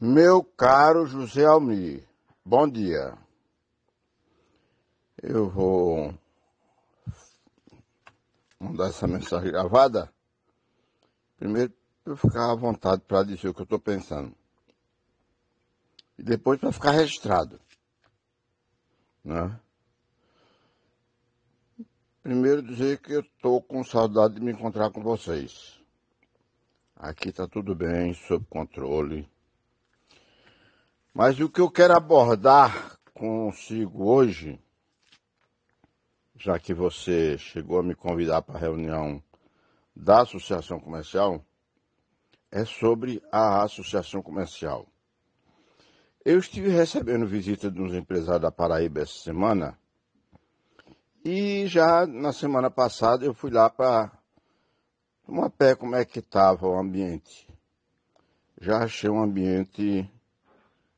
Meu caro José Almir, bom dia. Eu vou mandar essa mensagem gravada. Primeiro, eu ficar à vontade para dizer o que eu estou pensando. E depois para ficar registrado. Né? Primeiro dizer que eu estou com saudade de me encontrar com vocês. Aqui está tudo bem, sob controle mas o que eu quero abordar consigo hoje, já que você chegou a me convidar para a reunião da Associação Comercial, é sobre a Associação Comercial. Eu estive recebendo visita de uns empresários da Paraíba essa semana e já na semana passada eu fui lá para tomar pé como é que estava o ambiente. Já achei um ambiente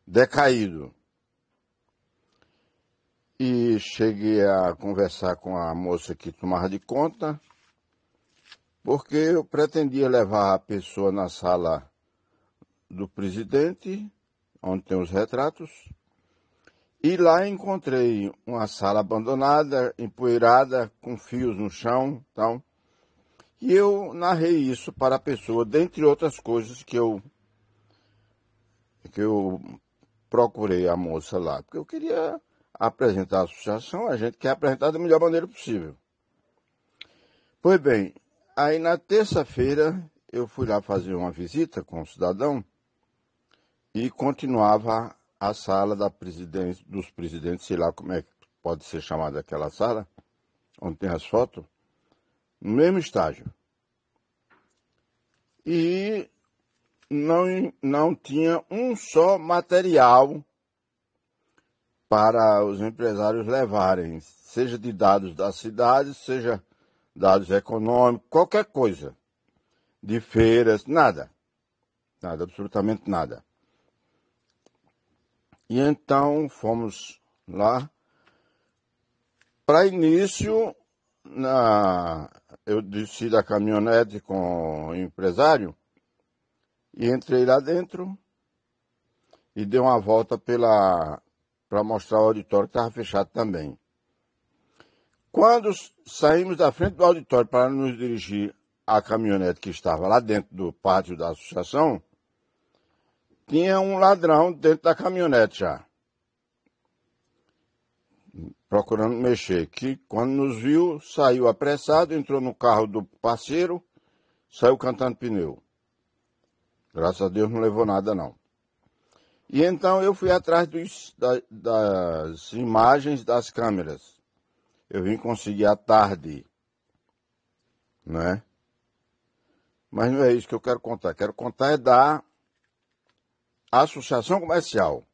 decaído. E cheguei a conversar com a moça que tomava de conta, porque eu pretendia levar a pessoa na sala do presidente, onde tem os retratos, e lá encontrei uma sala abandonada, empoeirada, com fios no chão, tal. E eu narrei isso para a pessoa, dentre outras coisas que eu que eu procurei a moça lá, porque eu queria apresentar a associação, a gente quer apresentar da melhor maneira possível. Pois bem, aí na terça-feira eu fui lá fazer uma visita com o cidadão e continuava a sala da presidente, dos presidentes, sei lá como é que pode ser chamada aquela sala, onde tem as fotos, no mesmo estágio. E não, não tinha um só material para os empresários levarem, seja de dados da cidade, seja dados econômicos, qualquer coisa, de feiras, nada. Nada, absolutamente nada. E então fomos lá. Para início, na, eu desci da caminhonete com o empresário e entrei lá dentro e dei uma volta pela para mostrar o auditório que estava fechado também. Quando saímos da frente do auditório para nos dirigir à caminhonete que estava lá dentro do pátio da associação, tinha um ladrão dentro da caminhonete já, procurando mexer, que quando nos viu, saiu apressado, entrou no carro do parceiro, saiu cantando pneu. Graças a Deus não levou nada não. E então eu fui atrás dos, da, das imagens das câmeras. Eu vim conseguir à tarde, né? Mas não é isso que eu quero contar. Quero contar é da associação comercial.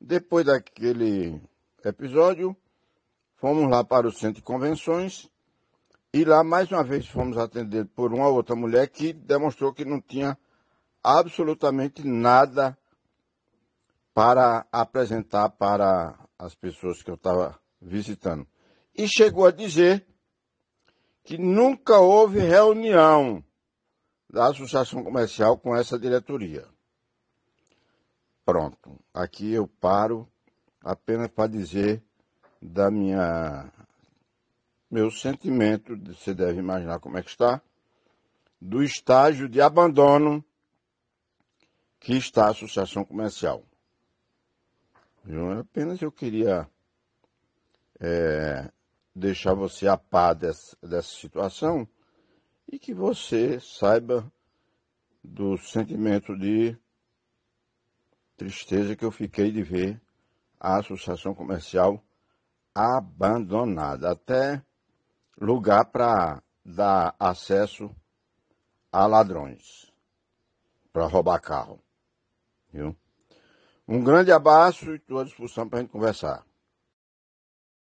Depois daquele episódio, fomos lá para o centro de convenções e lá mais uma vez fomos atendidos por uma outra mulher que demonstrou que não tinha absolutamente nada para apresentar para as pessoas que eu estava visitando. E chegou a dizer que nunca houve reunião da Associação Comercial com essa diretoria. Pronto, aqui eu paro apenas para dizer da minha meu sentimento, você deve imaginar como é que está, do estágio de abandono que está a associação comercial. Eu é apenas eu queria é, deixar você a par dessa, dessa situação e que você saiba do sentimento de tristeza que eu fiquei de ver a associação comercial abandonada até lugar para dar acesso a ladrões para roubar carro. Viu? Um grande abraço e estou à disposição para a gente conversar.